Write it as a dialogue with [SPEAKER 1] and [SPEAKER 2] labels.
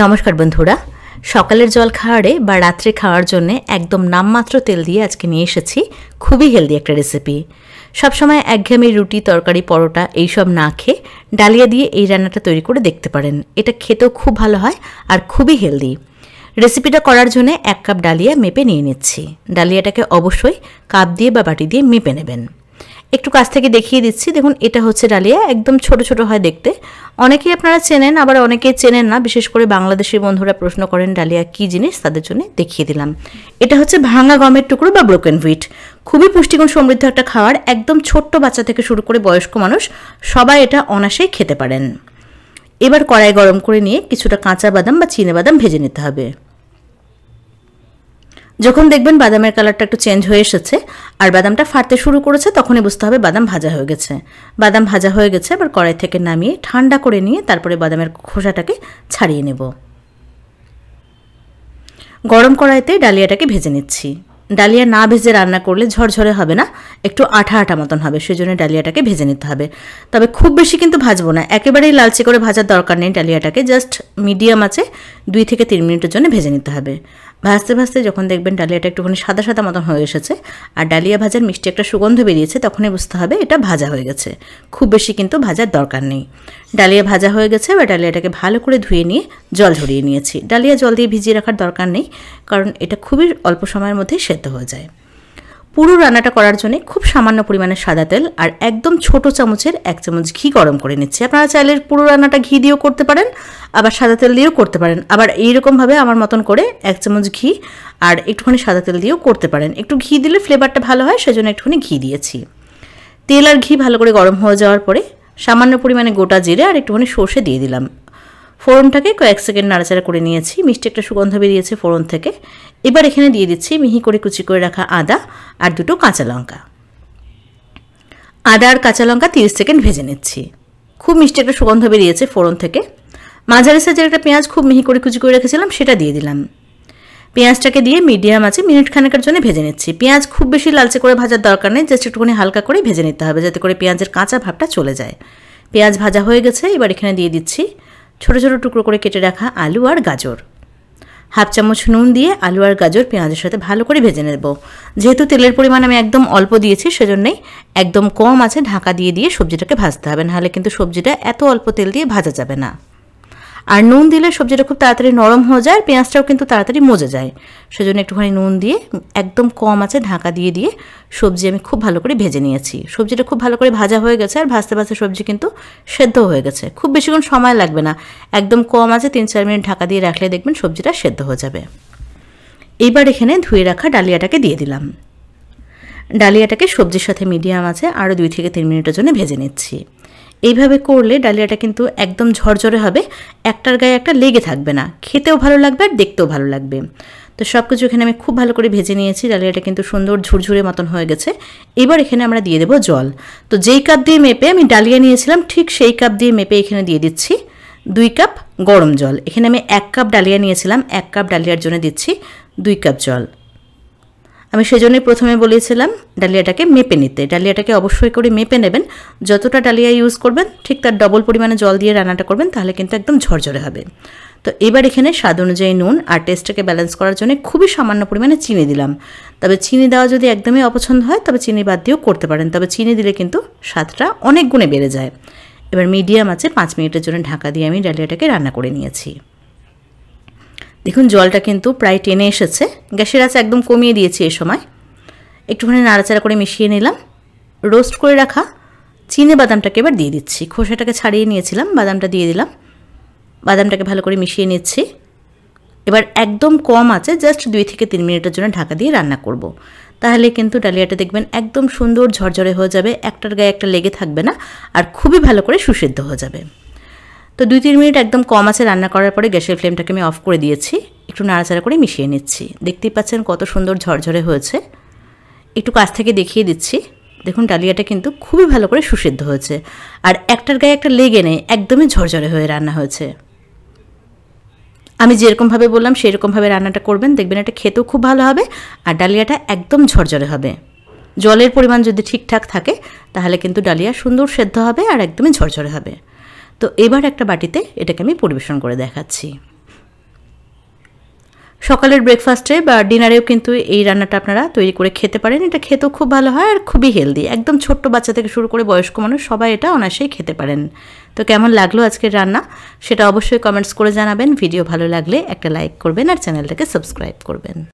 [SPEAKER 1] নমস্কার বন্ধুরা সকালের জল খাওয়ারে বা রাত্রে খাওয়ার জন্য একদম নামমাত্র তেল দিয়ে আজকে নিয়ে এসেছি খুবই হেলদি একটা রেসিপি সবসময় একঘেয়েমি রুটি তরকারি পরোটা এইসব না খেয়ে ডালিয়া দিয়ে এই রান্নাটা তৈরি করে দেখতে পারেন এটা খেতেও খুব ভালো হয় আর খুবই হেলদি রেসিপিটা করার জন্য এক কাপ ডালিয়া মেপে নিয়ে নিচ্ছি ডালিয়াটাকে অবশ্যই কাপ দিয়ে বা বাটি দিয়ে মেপে নেবেন একটু কাছ থেকে দেখিয়ে দিচ্ছি দেখুন এটা হচ্ছে ডালিয়া একদম ছোট ছোট হয় দেখতে অনেকেই আপনারা চেনেন আবার অনেকেই চেনেন না বিশেষ করে বাংলাদেশের বন্ধুরা প্রশ্ন করেন ডালিয়া কি জিনিস তাদের জন্য দেখিয়ে দিলাম এটা হচ্ছে ভাঙা গমের টুকরো বা ব্রোকেন হুইট খুবই পুষ্টিগুণ সমৃদ্ধ একটা খাবার একদম ছোট্ট বাচ্চা থেকে শুরু করে বয়স্ক মানুষ সবাই এটা অনাসেই খেতে পারেন এবার কড়াই গরম করে নিয়ে কিছুটা কাঁচা বাদাম বা চিনে বাদাম ভেজে নিতে হবে যখন দেখবেন বাদামের কালারটা একটু চেঞ্জ হয়ে এসেছে আর বাদামটা ফাটতে শুরু করেছে তখনই বুঝতে হবে বাদাম ভাজা হয়ে গেছে বাদাম ভাজা হয়ে গেছে এবার কড়াই থেকে নামিয়ে ঠান্ডা করে নিয়ে তারপরে বাদামের খোসাটাকে ছাড়িয়ে নেব গরম কড়াইতে ডালিয়াটাকে ভেজে নিচ্ছি ডালিয়া না ভেজে রান্না করলে ঝরঝরে হবে না একটু আঠা আঠা মতন হবে সেই জন্য ডালিয়াটাকে ভেজে নিতে হবে তবে খুব বেশি কিন্তু ভাজবো না একেবারেই লালচে করে ভাজার দরকার নেই ডালিয়াটাকে জাস্ট মিডিয়াম আছে দুই থেকে তিন মিনিটের জন্য ভেজে নিতে হবে ভাজতে ভাজতে যখন দেখবেন ডালিয়াটা একটুখানি সাদা সাদা মতন হয়ে এসেছে আর ডালিয়া ভাজার মিষ্টি একটা সুগন্ধ বেরিয়েছে তখনই বুঝতে হবে এটা ভাজা হয়ে গেছে খুব বেশি কিন্তু ভাজার দরকার নেই ডালিয়া ভাজা হয়ে গেছে বা ডালিয়াটাকে ভালো করে ধুয়ে নিয়ে জল ঝরিয়ে নিয়েছি ডালিয়া জল দিয়ে ভিজিয়ে রাখার দরকার নেই কারণ এটা খুবই অল্প সময়ের মধ্যেই সেদ্ধ হয়ে যায় পুরো রান্নাটা করার জন্য খুব সামান্য পরিমাণে সাদা তেল আর একদম ছোট চামচের এক চামচ ঘি গরম করে নিচ্ছি আপনারা চাইলে পুরো রান্নাটা ঘি দিয়েও করতে পারেন আবার সাদা তেল দিয়েও করতে পারেন আবার এইরকমভাবে আমার মতন করে এক চামচ ঘি আর একটুখানি সাদা তেল দিয়েও করতে পারেন একটু ঘি দিলে ফ্লেভারটা ভালো হয় সেজন্য একটুখানি ঘি দিয়েছি তেল আর ঘি ভালো করে গরম হয়ে যাওয়ার পরে সামান্য পরিমাণে গোটা জিরে আর একটুখানি সর্ষে দিয়ে দিলাম ফোড়নটাকে কয়েক সেকেন্ড নাড়াচাড়া করে নিয়েছি মিষ্টি একটা সুগন্ধ বেরিয়েছে ফোড়ন থেকে এবার এখানে দিয়ে দিচ্ছি মিহি করে কুচি করে রাখা আদা আর দুটো কাঁচা লঙ্কা আদা আর কাঁচা লঙ্কা তিরিশ সেকেন্ড ভেজে নিচ্ছি খুব মিষ্টি একটা সুগন্ধ বেরিয়েছে ফোড়ন থেকে মাঝারি সাজের একটা পেঁয়াজ খুব মিহি করে কুচি করে রেখেছিলাম সেটা দিয়ে দিলাম পেঁয়াজটাকে দিয়ে মিডিয়াম আছে মিনিট খানেকের জন্য ভেজে নিচ্ছি পেঁয়াজ খুব বেশি লালচে করে ভাজার দরকার নেই জাস্ট একটুখানি হালকা করে ভেজে নিতে হবে যাতে করে পেঁয়াজের কাঁচা ভাবটা চলে যায় পেঁয়াজ ভাজা হয়ে গেছে এবার এখানে দিয়ে দিচ্ছি ছোট ছোট টুকরো করে কেটে রাখা আলু আর গাজর হাফ চামচ নুন দিয়ে আলু আর গাজর পেঁয়াজের সাথে ভালো করে ভেজে নেব যেহেতু তেলের পরিমাণ আমি একদম অল্প দিয়েছি সেজন্যই একদম কম আছে ঢাকা দিয়ে দিয়ে সবজিটাকে ভাজতে হবে নাহলে কিন্তু সবজিটা এত অল্প তেল দিয়ে ভাজা যাবে না আর নুন দিলে সবজিটা খুব তাড়াতাড়ি নরম হয়ে যায় আর পেঁয়াজটাও কিন্তু তাড়াতাড়ি মজে যায় সেজন্য একটুখানি নুন দিয়ে একদম কম আছে ঢাকা দিয়ে দিয়ে সবজি আমি খুব ভালো করে ভেজে নিয়েছি সবজিটা খুব ভালো করে ভাজা হয়ে গেছে আর ভাজতে ভাজতে সবজি কিন্তু সেদ্ধ হয়ে গেছে খুব বেশিক্ষণ সময় লাগবে না একদম কম আছে তিন চার মিনিট ঢাকা দিয়ে রাখলে দেখবেন সবজিটা সেদ্ধ হয়ে যাবে এবার এখানে ধুয়ে রাখা ডালিয়াটাকে দিয়ে দিলাম ডালিয়াটাকে সবজির সাথে মিডিয়াম আছে আরও দুই থেকে তিন মিনিটের জন্য ভেজে নিচ্ছি এইভাবে করলে ডালিয়াটা কিন্তু একদম ঝরঝরে হবে একটার গায়ে একটা লেগে থাকবে না খেতেও ভালো লাগবে আর দেখতেও ভালো লাগবে তো সব কিছু এখানে আমি খুব ভালো করে ভেজে নিয়েছি ডালিয়াটা কিন্তু সুন্দর ঝুরঝুরে মতন হয়ে গেছে এবার এখানে আমরা দিয়ে দেবো জল তো যেই কাপ দিয়ে মেপে আমি ডালিয়া নিয়েছিলাম ঠিক সেই কাপ দিয়ে মেপে এখানে দিয়ে দিচ্ছি দুই কাপ গরম জল এখানে আমি এক কাপ ডালিয়া নিয়েছিলাম এক কাপ ডালিয়ার জন্য দিচ্ছি দুই কাপ জল আমি সেজন্যই প্রথমে বলেছিলাম ডালিয়াটাকে মেপে নিতে ডালিয়াটাকে অবশ্যই করে মেপে নেবেন যতটা ডালিয়া ইউজ করবেন ঠিক তার ডবল পরিমাণে জল দিয়ে রান্নাটা করবেন তাহলে কিন্তু একদম ঝরঝরে হবে তো এবার এখানে স্বাদ অনুযায়ী নুন আর টেস্টটাকে ব্যালেন্স করার জন্য খুবই সামান্য পরিমাণে চিনি দিলাম তবে চিনি দেওয়া যদি একদমই অপছন্দ হয় তবে চিনি বাদ দিয়েও করতে পারেন তবে চিনি দিলে কিন্তু স্বাদটা অনেক গুণে বেড়ে যায় এবার মিডিয়াম আছে পাঁচ মিনিটের জন্য ঢাকা দিয়ে আমি ডালিয়াটাকে রান্না করে নিয়েছি দেখুন জলটা কিন্তু প্রায় টেনে এসেছে গ্যাসের আছে একদম কমিয়ে দিয়েছি এ সময় একটুখানি নাড়াচাড়া করে মিশিয়ে নিলাম রোস্ট করে রাখা চিনে বাদামটাকে এবার দিয়ে দিচ্ছি খোসাটাকে ছাড়িয়ে নিয়েছিলাম বাদামটা দিয়ে দিলাম বাদামটাকে ভালো করে মিশিয়ে নিচ্ছি এবার একদম কম আছে জাস্ট দুই থেকে তিন মিনিটের জন্য ঢাকা দিয়ে রান্না করব। তাহলে কিন্তু ডালিয়াটা দেখবেন একদম সুন্দর ঝরঝরে হয়ে যাবে একটার গায়ে একটা লেগে থাকবে না আর খুবই ভালো করে সুসিদ্ধ হয়ে যাবে তো দুই তিন মিনিট একদম কম আছে রান্না করার পরে গ্যাসের ফ্লেমটাকে আমি অফ করে দিয়েছি একটু নাড়াচাড়া করে মিশিয়ে নিচ্ছি দেখতেই পাচ্ছেন কত সুন্দর ঝরঝরে হয়েছে একটু কাছ থেকে দেখিয়ে দিচ্ছি দেখুন ডালিয়াটা কিন্তু খুবই ভালো করে সুসিদ্ধ হয়েছে আর একটার গায়ে একটা লেগে নেই একদমই ঝরঝরে হয়ে রান্না হয়েছে আমি যেরকমভাবে বললাম সেরকমভাবে রান্নাটা করবেন দেখবেন এটা খেতেও খুব ভালো হবে আর ডালিয়াটা একদম ঝরঝরে হবে জলের পরিমাণ যদি ঠিকঠাক থাকে তাহলে কিন্তু ডালিয়া সুন্দর সেদ্ধ হবে আর একদমই ঝরঝরে হবে তো এবার একটা বাটিতে এটাকে আমি পরিবেশন করে দেখাচ্ছি সকালের ব্রেকফাস্টে বা ডিনারেও কিন্তু এই রান্নাটা আপনারা তৈরি করে খেতে পারেন এটা খেতেও খুব ভালো হয় আর খুবই হেলদি একদম ছোট্ট বাচ্চা থেকে শুরু করে বয়স্ক মানুষ সবাই এটা অনায়াসেই খেতে পারেন তো কেমন লাগলো আজকের রান্না সেটা অবশ্যই কমেন্টস করে জানাবেন ভিডিও ভালো লাগলে একটা লাইক করবেন আর চ্যানেলটাকে সাবস্ক্রাইব করবেন